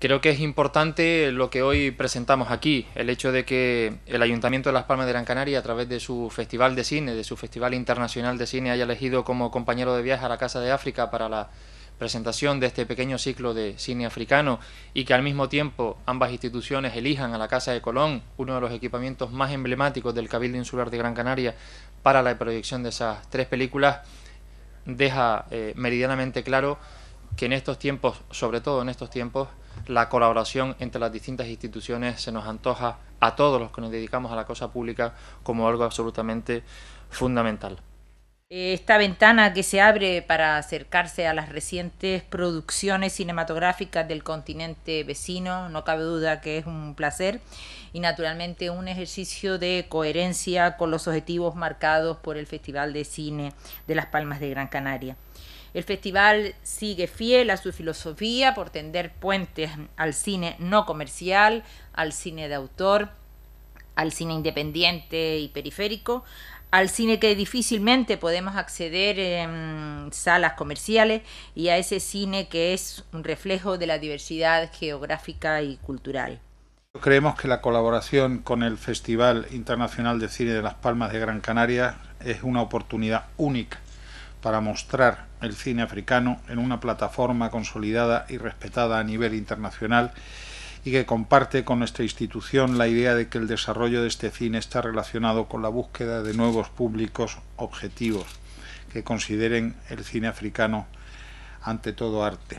Creo que es importante lo que hoy presentamos aquí, el hecho de que el Ayuntamiento de Las Palmas de Gran Canaria, a través de su Festival de Cine, de su Festival Internacional de Cine, haya elegido como compañero de viaje a la Casa de África para la presentación de este pequeño ciclo de cine africano y que al mismo tiempo ambas instituciones elijan a la Casa de Colón, uno de los equipamientos más emblemáticos del Cabildo Insular de Gran Canaria, para la proyección de esas tres películas, deja eh, meridianamente claro que en estos tiempos, sobre todo en estos tiempos, la colaboración entre las distintas instituciones se nos antoja a todos los que nos dedicamos a la cosa pública como algo absolutamente fundamental. Esta ventana que se abre para acercarse a las recientes producciones cinematográficas del continente vecino, no cabe duda que es un placer y naturalmente un ejercicio de coherencia con los objetivos marcados por el Festival de Cine de Las Palmas de Gran Canaria. El festival sigue fiel a su filosofía por tender puentes al cine no comercial, al cine de autor, al cine independiente y periférico, al cine que difícilmente podemos acceder en salas comerciales y a ese cine que es un reflejo de la diversidad geográfica y cultural. Creemos que la colaboración con el Festival Internacional de Cine de Las Palmas de Gran Canaria es una oportunidad única para mostrar el cine africano en una plataforma consolidada y respetada a nivel internacional y que comparte con nuestra institución la idea de que el desarrollo de este cine está relacionado con la búsqueda de nuevos públicos objetivos que consideren el cine africano ante todo arte.